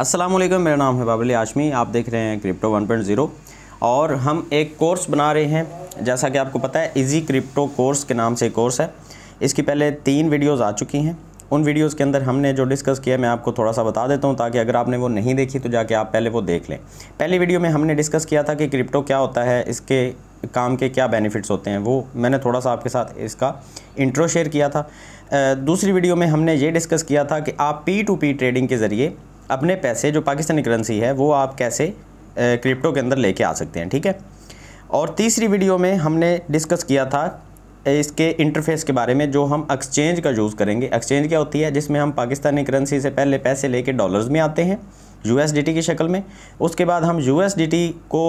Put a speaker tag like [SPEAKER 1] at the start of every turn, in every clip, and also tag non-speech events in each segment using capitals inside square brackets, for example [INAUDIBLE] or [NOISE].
[SPEAKER 1] अस्सलाम वालेकुम मेरा नाम है बाबली आशमी आप देख रहे हैं क्रिप्टो 1.0 और हम एक कोर्स बना रहे हैं जैसा कि आपको पता है इजी क्रिप्टो कोर्स के नाम से एक कोर्स है इसकी पहले तीन वीडियोस आ चुकी हैं उन वीडियोस के अंदर हमने जो डिस्कस किया मैं आपको थोड़ा सा बता देता हूं ताकि अगर आपने वो नहीं देखी तो जाके आप पहले वो देख लें पहली वीडियो में हमने डिस्कस किया था कि क्रिप्टो क्या होता है इसके काम के क्या बेनिफिट्स होते हैं वो मैंने थोड़ा सा आपके साथ इसका इंट्रो शेयर किया था दूसरी वीडियो में हमने ये डिस्कस किया था कि आप पी टू पी ट्रेडिंग के ज़रिए अपने पैसे जो पाकिस्तानी करेंसी है वो आप कैसे क्रिप्टो के अंदर लेके आ सकते हैं ठीक है और तीसरी वीडियो में हमने डिस्कस किया था इसके इंटरफेस के बारे में जो हम एक्सचेंज का यूज़ करेंगे एक्सचेंज क्या होती है जिसमें हम पाकिस्तानी करेंसी से पहले पैसे लेके डॉलर्स में आते हैं यू की शक्ल में उसके बाद हम यू को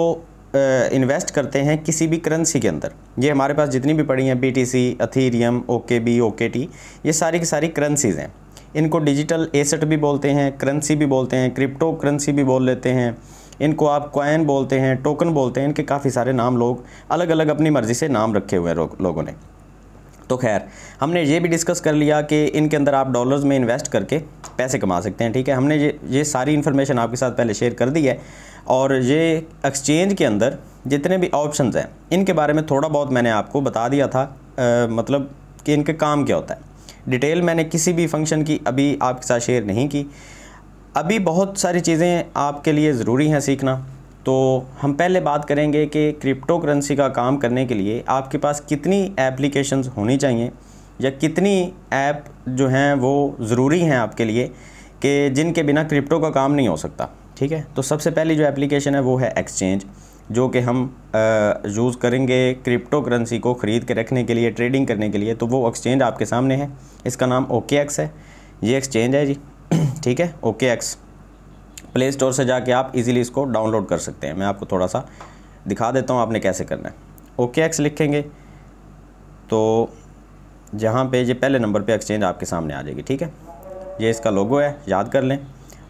[SPEAKER 1] इन्वेस्ट करते हैं किसी भी करेंसी के अंदर ये हमारे पास जितनी भी पड़ी हैं B T C Ethereum O K B O K T ये सारी की सारी करेंसीज़ हैं इनको डिजिटल एसेट भी बोलते हैं करेंसी भी बोलते हैं क्रिप्टो करेंसी भी बोल लेते हैं इनको आप क्वाइन बोलते हैं टोकन बोलते हैं इनके काफ़ी सारे नाम लोग अलग अलग अपनी मर्ज़ी से नाम रखे हुए हैं लो, लोगों ने तो खैर हमने ये भी डिस्कस कर लिया कि इनके अंदर आप डॉलर्स में इन्वेस्ट करके पैसे कमा सकते हैं ठीक है हमने ये ये सारी इन्फॉर्मेशन आपके साथ पहले शेयर कर दी है और ये एक्सचेंज के अंदर जितने भी ऑप्शंस हैं इनके बारे में थोड़ा बहुत मैंने आपको बता दिया था आ, मतलब कि इनके काम क्या होता है डिटेल मैंने किसी भी फंक्शन की अभी आपके साथ शेयर नहीं की अभी बहुत सारी चीज़ें आपके लिए ज़रूरी हैं सीखना तो हम पहले बात करेंगे कि क्रिप्टो करेंसी का काम करने के लिए आपके पास कितनी एप्लीकेशंस होनी चाहिए या कितनी ऐप जो हैं वो ज़रूरी हैं आपके लिए कि जिनके बिना क्रिप्टो का काम नहीं हो सकता ठीक है तो सबसे पहली जो एप्लीकेशन है वो है एक्सचेंज जो कि हम यूज़ करेंगे क्रिप्टो करेंसी को ख़रीद के रखने के लिए ट्रेडिंग करने के लिए तो वो एक्सचेंज आपके सामने है इसका नाम ओके एक्स है ये एक्सचेंज है जी [CLEARS THROAT] ठीक है ओके एक्स प्ले स्टोर से जाके आप इजीली इसको डाउनलोड कर सकते हैं मैं आपको थोड़ा सा दिखा देता हूँ आपने कैसे करना है ओके एक्स लिखेंगे तो जहाँ पर ये पहले नंबर पर एक्सचेंज आपके सामने आ जाएगी ठीक है ये इसका लोगो है याद कर लें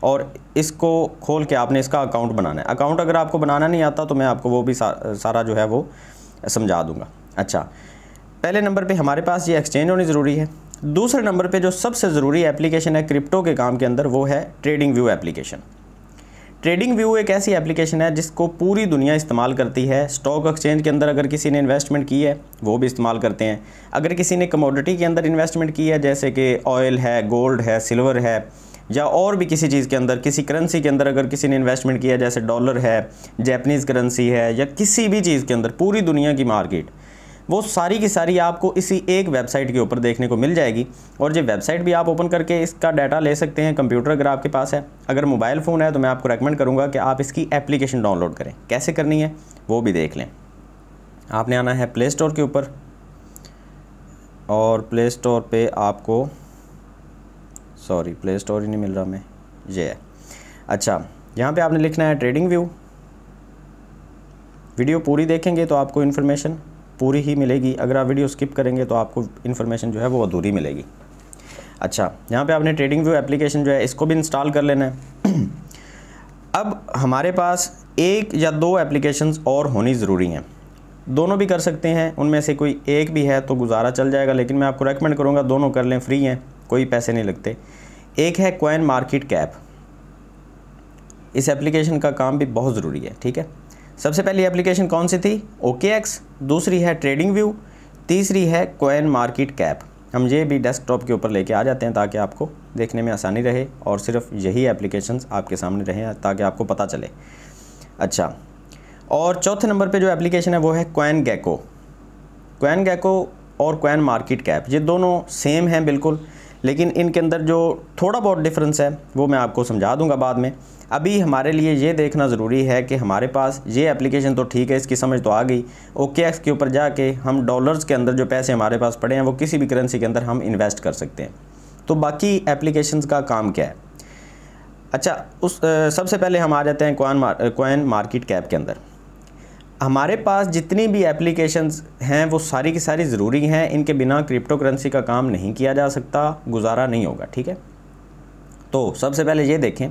[SPEAKER 1] और इसको खोल के आपने इसका अकाउंट बनाना है अकाउंट अगर आपको बनाना नहीं आता तो मैं आपको वो भी सा, सारा जो है वो समझा दूंगा अच्छा पहले नंबर पे हमारे पास ये एक्सचेंज होनी ज़रूरी है दूसरे नंबर पे जो सबसे ज़रूरी एप्लीकेशन है क्रिप्टो के काम के अंदर वो है Trading View application Trading View एक ऐसी एप्लीकेशन है जिसको पूरी दुनिया इस्तेमाल करती है स्टॉक एक्सचेंज के अंदर अगर किसी ने इन्वेस्टमेंट की है वो भी इस्तेमाल करते हैं अगर किसी ने कमोडिटी के अंदर इन्वेस्टमेंट की है जैसे कि ऑयल है गोल्ड है सिल्वर है या और भी किसी चीज़ के अंदर किसी करेंसी के अंदर अगर किसी ने इन्वेस्टमेंट किया जैसे डॉलर है जैपनीज़ करेंसी है या किसी भी चीज़ के अंदर पूरी दुनिया की मार्केट वो सारी की सारी आपको इसी एक वेबसाइट के ऊपर देखने को मिल जाएगी और ये वेबसाइट भी आप ओपन करके इसका डाटा ले सकते हैं कंप्यूटर अगर आपके पास है अगर मोबाइल फ़ोन है तो मैं आपको रेकमेंड करूँगा कि आप इसकी एप्लीकेशन डाउनलोड करें कैसे करनी है वो भी देख लें आपने आना है प्ले स्टोर के ऊपर और प्ले स्टोर पर आपको सॉरी प्ले स्टोर ही नहीं मिल रहा हमें ये है अच्छा यहाँ पे आपने लिखना है ट्रेडिंग व्यू वीडियो पूरी देखेंगे तो आपको इन्फॉर्मेशन पूरी ही मिलेगी अगर आप वीडियो स्किप करेंगे तो आपको इन्फॉर्मेशन जो है वो अधूरी मिलेगी अच्छा यहाँ पे आपने ट्रेडिंग व्यू एप्लीकेशन जो है इसको भी इंस्टॉल कर लेना है [CLEARS THROAT] अब हमारे पास एक या दो एप्लीकेशन और होनी ज़रूरी हैं दोनों भी कर सकते हैं उनमें से कोई एक भी है तो गुजारा चल जाएगा लेकिन मैं आपको रेकमेंड करूँगा दोनों कर लें फ्री हैं कोई पैसे नहीं लगते एक है कोइन मार्केट कैप इस एप्लीकेशन का काम भी बहुत ज़रूरी है ठीक है सबसे पहली एप्लीकेशन कौन सी थी ओके एक्स दूसरी है ट्रेडिंग व्यू तीसरी है कोइन मार्केट कैप हम ये भी डेस्कटॉप के ऊपर लेके आ जाते हैं ताकि आपको देखने में आसानी रहे और सिर्फ यही एप्लीकेशन आपके सामने रहें ताकि आपको पता चले अच्छा और चौथे नंबर पर जो एप्लीकेशन है वो है कोइन गैको कोइन गैको और कोइन मार्केट कैप ये दोनों सेम हैं बिल्कुल लेकिन इनके अंदर जो थोड़ा बहुत डिफरेंस है वो मैं आपको समझा दूंगा बाद में अभी हमारे लिए ये देखना ज़रूरी है कि हमारे पास ये एप्लीकेशन तो ठीक है इसकी समझ तो आ गई ओके एक्स के ऊपर जाके हम डॉलर्स के अंदर जो पैसे हमारे पास पड़े हैं वो किसी भी करेंसी के अंदर हम इन्वेस्ट कर सकते हैं तो बाकी एप्लीकेशन का काम क्या है अच्छा उस सबसे पहले हम आ जाते हैं कॉइन मार्केट कैप के अंदर हमारे पास जितनी भी एप्लीकेशंस हैं वो सारी की सारी ज़रूरी हैं इनके बिना क्रिप्टो करेंसी का काम नहीं किया जा सकता गुजारा नहीं होगा ठीक है तो सबसे पहले ये देखें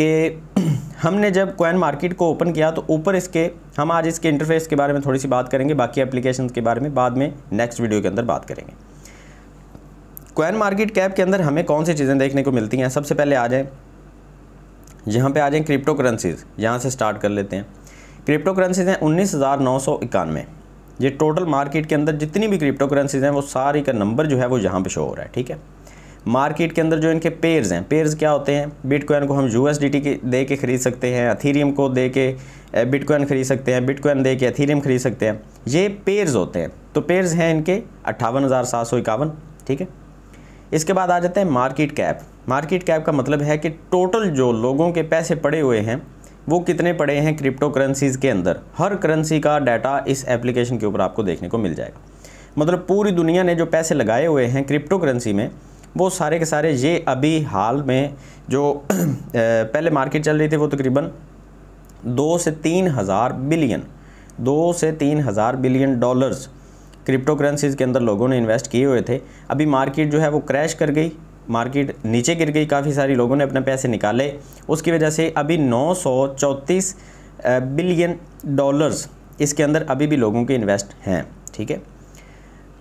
[SPEAKER 1] कि [CLEARS THROAT] हमने जब कोइन मार्केट को ओपन किया तो ऊपर इसके हम आज इसके इंटरफेस के बारे में थोड़ी सी बात करेंगे बाकी एप्लीकेशन के बारे में बाद में नेक्स्ट वीडियो के अंदर बात करेंगे कोइन मार्केट कैप के अंदर हमें कौन सी चीज़ें देखने को मिलती हैं सबसे पहले आ जाएँ यहाँ पे आ जाएँ क्रिप्टो करेंसीज़ यहाँ से स्टार्ट कर लेते हैं क्रिप्टो करेंसीज हैं उन्नीस हज़ार नौ सौ इक्यानवे ये टोटल मार्केट के अंदर जितनी भी क्रिप्टो करेंसीज हैं वो सारी का नंबर जो है वो यहाँ पे शो हो रहा है ठीक है मार्केट के अंदर जो इनके पेयर्स हैं पेयर्स क्या होते हैं बिटकॉइन को हम यू के दे के ख़रीद सकते हैं अथीरियम को दे के बिटकॉइन ख़रीद सकते हैं बिटकॉइन दे के अथीरियम ख़रीद सकते हैं ये पेयर्स होते हैं तो पेयर्स हैं इनके अट्ठावन हज़ार सात सौ इक्यावन ठीक है इसके बाद आ जाते हैं मार्केट कैप मार्केट कैप का मतलब है कि टोटल जो लोगों के पैसे पड़े हुए हैं वो कितने पड़े हैं क्रिप्टो करेंसीज़ के अंदर हर करेंसी का डाटा इस एप्लीकेशन के ऊपर आपको देखने को मिल जाएगा मतलब पूरी दुनिया ने जो पैसे लगाए हुए हैं क्रिप्टो करेंसी में वो सारे के सारे ये अभी हाल में जो [CLEARS THROAT] पहले मार्केट चल रही थी वो तकरीबन दो से तीन हज़ार बिलियन दो से तीन हज़ार बिलियन डॉलर्स क्रिप्टो करेंसीज़ के अंदर लोगों ने इन्वेस्ट किए हुए थे अभी मार्केट जो है वो क्रैश कर गई मार्केट नीचे गिर गई काफ़ी सारी लोगों ने अपने पैसे निकाले उसकी वजह से अभी नौ बिलियन डॉलर्स इसके अंदर अभी भी लोगों के इन्वेस्ट हैं ठीक है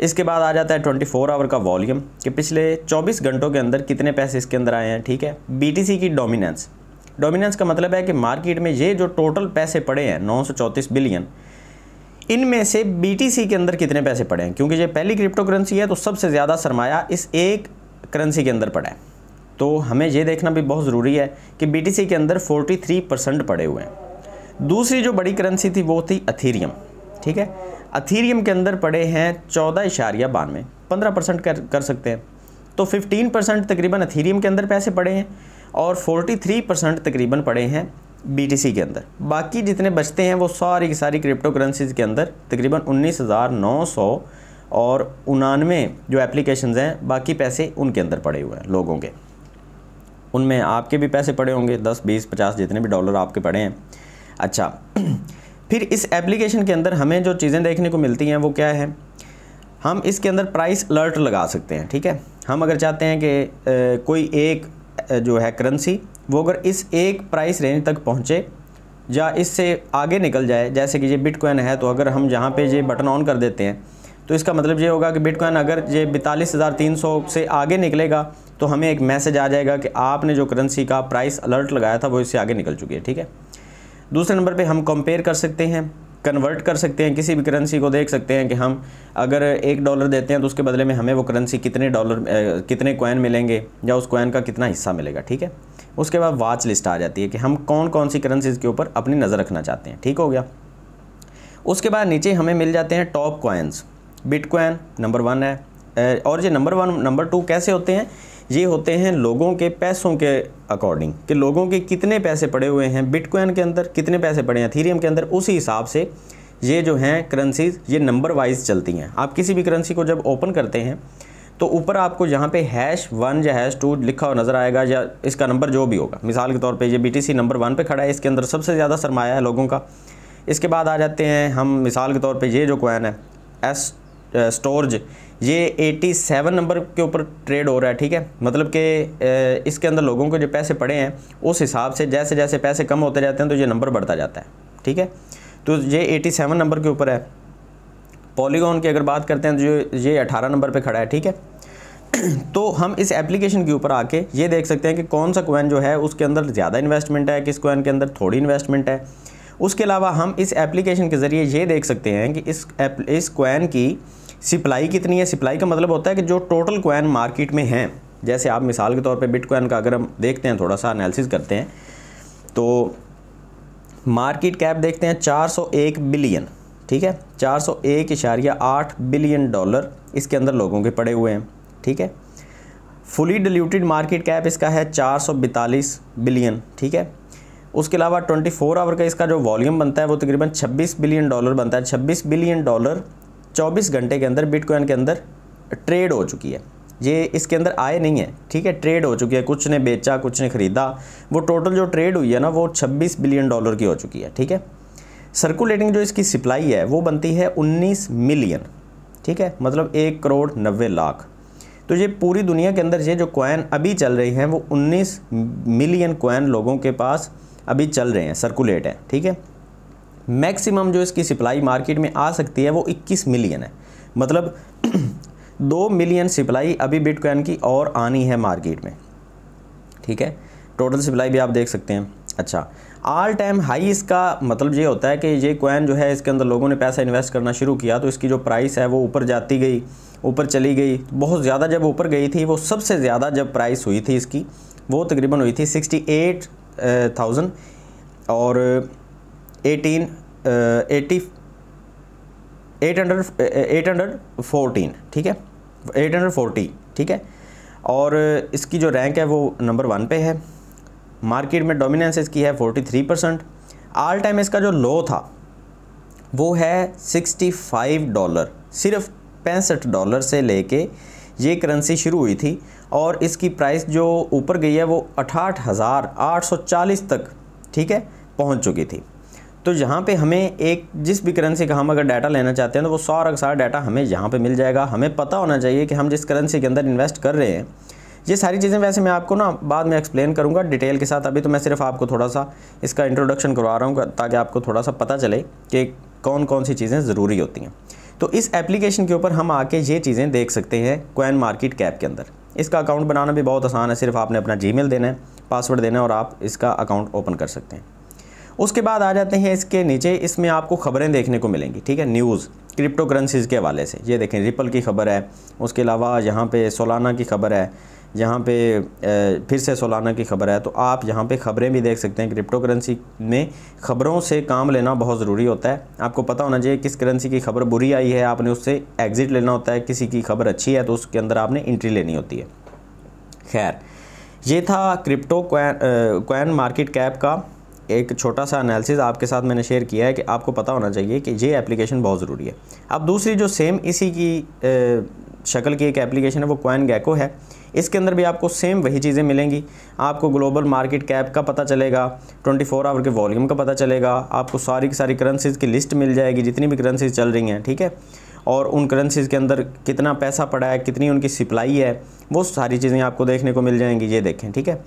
[SPEAKER 1] इसके बाद आ जाता है 24 आवर का वॉल्यूम कि पिछले 24 घंटों के अंदर कितने पैसे इसके अंदर आए हैं ठीक है बीटीसी की डोमिनेंस डोमिनेंस का मतलब है कि मार्केट में ये जो टोटल पैसे पड़े हैं नौ बिलियन इनमें से बीटीसी के अंदर कितने पैसे पड़े हैं क्योंकि ये पहली क्रिप्टो करेंसी है तो सबसे ज़्यादा सरमाया इस एक करेंसी के अंदर पड़ा है तो हमें ये देखना भी बहुत ज़रूरी है कि बी के अंदर 43 परसेंट पड़े हुए हैं दूसरी जो बड़ी करेंसी थी वो थी अथीरियम ठीक है अथीरियम के अंदर पड़े हैं चौदह इशारिया बानवे पंद्रह परसेंट कर कर सकते हैं तो फिफ्टीन परसेंट तकरीबन अथीरियम के अंदर पैसे पड़े हैं और फोर्टी थ्री परसेंट तकरीबन पड़े हैं बी के अंदर बाकी जितने बचते हैं वो सारी की सारी क्रिप्टो करेंसीज के अंदर तकरीबन उन्नीस हज़ार नौ सौ और उनानवे जो एप्लीकेशन हैं बाकी पैसे उनके अंदर पड़े हुए हैं लोगों के उनमें आपके भी पैसे पड़े होंगे दस बीस पचास जितने भी डॉलर आपके पड़े हैं अच्छा [CLEARS THROAT] फिर इस एप्लीकेशन के अंदर हमें जो चीज़ें देखने को मिलती हैं वो क्या है हम इसके अंदर प्राइस अलर्ट लगा सकते हैं ठीक है हम अगर चाहते हैं कि कोई एक जो है करेंसी वो अगर इस एक प्राइस रेंज तक पहुँचे या इससे आगे निकल जाए जैसे कि ये बिटकॉइन है तो अगर हम जहाँ पे ये बटन ऑन कर देते हैं तो इसका मतलब ये होगा कि बिटकॉइन अगर ये बैतालीस हज़ार तीन सौ से आगे निकलेगा तो हमें एक मैसेज आ जाएगा कि आपने जो करेंसी का प्राइस अलर्ट लगाया था वो इससे आगे निकल चुकी है ठीक है दूसरे नंबर पे हम कंपेयर कर सकते हैं कन्वर्ट कर सकते हैं किसी भी करेंसी को देख सकते हैं कि हम अगर एक डॉलर देते हैं तो उसके बदले में हमें वो करेंसी कितने डॉलर कितने कोइन मिलेंगे या उस कोइन का कितना हिस्सा मिलेगा ठीक है उसके बाद वाच लिस्ट आ जाती है कि हम कौन कौन सी करेंसीज़ के ऊपर अपनी नज़र रखना चाहते हैं ठीक हो गया उसके बाद नीचे हमें मिल जाते हैं top coins bitcoin number one है और ये नंबर वन नंबर टू कैसे होते हैं ये होते हैं लोगों के पैसों के अकॉर्डिंग कि लोगों के कितने पैसे पड़े हुए हैं बिटकॉइन के अंदर कितने पैसे पड़े हैं थीरियम के अंदर उसी हिसाब से ये जो हैं करेंसीज ये नंबर वाइज चलती हैं आप किसी भी करेंसी को जब ओपन करते हैं तो ऊपर आपको यहाँ पे हैश वन या हैश टू लिखा हुआ नज़र आएगा या इसका नंबर जो भी होगा मिसाल के तौर पे ये बी नंबर वन पे खड़ा है इसके अंदर सबसे ज़्यादा सरमाया है लोगों का इसके बाद आ जाते हैं हम मिसाल के तौर पे ये जो कॉइन है एस स्टोर्ज ये 87 नंबर के ऊपर ट्रेड हो रहा है ठीक है मतलब कि इसके अंदर लोगों को जो पैसे पड़े हैं उस हिसाब से जैसे जैसे पैसे कम होते जाते हैं तो ये नंबर बढ़ता जाता है ठीक है तो ये 87 नंबर के ऊपर है पॉलीगॉन की अगर बात करते हैं तो ये अठारह नंबर पर खड़ा है ठीक है तो हम इस एप्लीकेशन के ऊपर आके ये देख सकते हैं कि कौन सा कोइन जो है उसके अंदर ज़्यादा इन्वेस्टमेंट है किस कोइन के अंदर थोड़ी इन्वेस्टमेंट है उसके अलावा हम इस एप्लीकेशन के ज़रिए ये देख सकते हैं कि इस इस कोइन की सिप्लाई कितनी है सिप्लाई का मतलब होता है कि जो टोटल क्वैन मार्केट में हैं जैसे आप मिसाल के तौर पे बिटकॉइन का अगर हम देखते हैं थोड़ा सा एनालिसिस करते हैं तो मार्केट कैप देखते हैं 401 बिलियन ठीक है चार सौ एक इशारिया आठ बिलियन डॉलर इसके अंदर लोगों के पड़े हुए हैं ठीक है फुली डिल्यूटेड मार्केट कैप इसका है चार सौ बतालीस बिलियन ठीक है उसके अलावा 24 आवर का इसका जो वॉल्यूम बनता है वो तकरीबन 26 बिलियन डॉलर बनता है 26 बिलियन डॉलर 24 घंटे के अंदर बिटकॉइन के अंदर ट्रेड हो चुकी है ये इसके अंदर आए नहीं है ठीक है ट्रेड हो चुकी है कुछ ने बेचा कुछ ने ख़रीदा वो टोटल जो ट्रेड हुई है ना वो 26 बिलियन डॉलर की हो चुकी है ठीक है सर्कुलेटिंग जो इसकी सप्लाई है वो बनती है 19 मिलियन ठीक है मतलब एक करोड़ नब्बे लाख तो ये पूरी दुनिया के अंदर ये जो कॉइन अभी चल रही हैं वो 19 मिलियन कॉइन लोगों के पास अभी चल रहे हैं सर्कुलेट हैं ठीक है थीके? मैक्सिमम जो इसकी सप्लाई मार्केट में आ सकती है वो 21 मिलियन है मतलब [CLEARS THROAT] दो मिलियन सप्लाई अभी बिटकॉइन की और आनी है मार्केट में ठीक है टोटल सप्लाई भी आप देख सकते हैं अच्छा ऑल टाइम हाई इसका मतलब ये होता है कि ये कॉइन जो है इसके अंदर लोगों ने पैसा इन्वेस्ट करना शुरू किया तो इसकी जो प्राइस है वो ऊपर जाती गई ऊपर चली गई बहुत ज़्यादा जब ऊपर गई थी वो सबसे ज़्यादा जब प्राइस हुई थी इसकी वो तकरीबन हुई थी सिक्सटी एट थाउजेंड और eighteen eighty eight hundred eight hundred fourteen ठीक है एट हंड्रेड फोर्टी ठीक है और इसकी जो रैंक है वो नंबर वन पे है मार्केट में डोमिनेंस इसकी है forty three percent all time इसका जो लो था वो है सिक्सटी फाइव डॉलर सिर्फ पैंसठ डॉलर से लेके ये करेंसी शुरू हुई थी और इसकी प्राइस जो ऊपर गई है वो अठाठ हज़ार आठ सौ चालीस तक ठीक है पहुंच चुकी थी तो यहाँ पे हमें एक जिस भी करेंसी का हम अगर डाटा लेना चाहते हैं तो वो सारा सारा डाटा हमें यहाँ पे मिल जाएगा हमें पता होना चाहिए कि हम जिस करेंसी के अंदर इन्वेस्ट कर रहे हैं ये सारी चीज़ें वैसे मैं आपको ना बाद में एक्सप्लेन करूँगा डिटेल के साथ अभी तो मैं सिर्फ आपको थोड़ा सा इसका इंट्रोडक्शन करवा रहा हूँ ताकि आपको थोड़ा सा पता चले कि कौन कौन सी चीज़ें ज़रूरी होती हैं तो इस एप्लीकेशन के ऊपर हम आके ये चीज़ें देख सकते हैं कोइन मार्केट कैप के अंदर इसका अकाउंट बनाना भी बहुत आसान है सिर्फ आपने अपना जी देना है पासवर्ड देना है और आप इसका अकाउंट ओपन कर सकते हैं उसके बाद आ जाते हैं इसके नीचे इसमें आपको खबरें देखने को मिलेंगी ठीक है न्यूज़ क्रिप्टो करेंसीज़ के हवाले से ये देखें रिपल की खबर है उसके अलावा यहाँ पे सोलाना की खबर है यहाँ पे फिर से सोलाना की खबर है तो आप यहाँ पे खबरें भी देख सकते हैं क्रिप्टो करेंसी में खबरों से काम लेना बहुत ज़रूरी होता है आपको पता होना चाहिए किस करेंसी की खबर बुरी आई है आपने उससे एग्ज़िट लेना होता है किसी की खबर अच्छी है तो उसके अंदर आपने इंट्री लेनी होती है खैर ये था क्रिप्टो क्वैन मार्केट कैप का एक छोटा सा एनालिसिस आपके साथ मैंने शेयर किया है कि आपको पता होना चाहिए कि ये एप्लीकेशन बहुत ज़रूरी है अब दूसरी जो सेम इसी की शक्ल की एक एप्लीकेशन है वो क्वाइन गैको है इसके अंदर भी आपको सेम वही चीज़ें मिलेंगी आपको ग्लोबल मार्केट कैप का पता चलेगा 24 फोर आवर के वॉल्यूम का पता चलेगा आपको सारी की सारी करेंसीज़ की लिस्ट मिल जाएगी जितनी भी करेंसीज चल रही हैं ठीक है और उन करेंसीज़ के अंदर कितना पैसा पड़ा है कितनी उनकी सप्लाई है वो सारी चीज़ें आपको देखने को मिल जाएंगी ये देखें ठीक है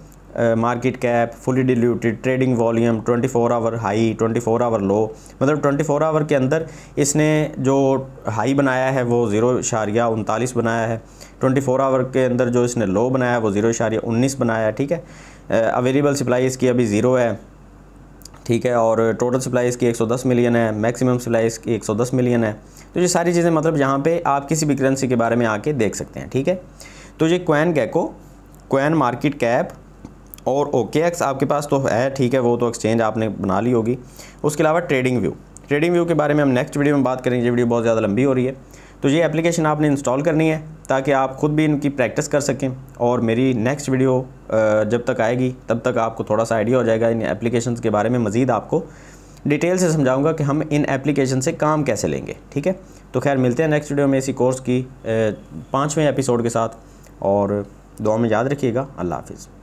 [SPEAKER 1] market cap fully diluted trading volume 24 hour high 24 hour low मतलब 24 आवर के अंदर इसने जो हाई बनाया है वो ज़ीरो इशारिया उनतालीस बनाया है 24 आवर के अंदर जो इसने लो बनाया है वो ज़ीरो इशारिया उन्नीस बनाया है ठीक है अवेलेबल सप्लाई इसकी अभी ज़ीरो है ठीक है और टोटल सप्लाई इसकी 110 मिलियन है मैक्सिमम सप्लाई इसकी 110 मिलियन है तो ये सारी चीज़ें मतलब यहाँ पे आप किसी भी करेंसी के बारे में आके देख सकते हैं ठीक है तो ये Coin Gecko Coin Market Cap और ओके एक्स आपके पास तो है ठीक है वो तो एक्सचेंज आपने बना ली होगी उसके अलावा ट्रेडिंग व्यू ट्रेडिंग व्यू के बारे में हम नेक्स्ट वीडियो में बात करेंगे ये वीडियो बहुत ज़्यादा लंबी हो रही है तो ये एप्लीकेशन आपने इंस्टॉल करनी है ताकि आप खुद भी इनकी प्रैक्टिस कर सकें और मेरी नेक्स्ट वीडियो जब तक आएगी तब तक आपको थोड़ा सा आइडिया हो जाएगा इन एप्लीकेशन के बारे में मज़ीद आपको डिटेल से समझाऊंगा कि हम इन एप्लीकेशन से काम कैसे लेंगे ठीक है तो खैर मिलते हैं नेक्स्ट वीडियो में इसी कोर्स की पाँचवें एपिसोड के साथ और दुआ में याद रखिएगा अल्लाह हाफिज़